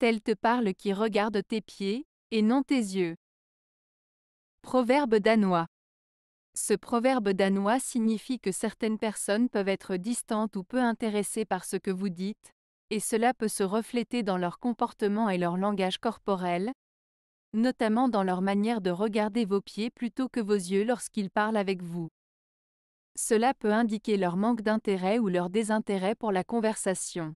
tel te parle qui regarde tes pieds, et non tes yeux. Proverbe danois. Ce proverbe danois signifie que certaines personnes peuvent être distantes ou peu intéressées par ce que vous dites, et cela peut se refléter dans leur comportement et leur langage corporel, notamment dans leur manière de regarder vos pieds plutôt que vos yeux lorsqu'ils parlent avec vous. Cela peut indiquer leur manque d'intérêt ou leur désintérêt pour la conversation.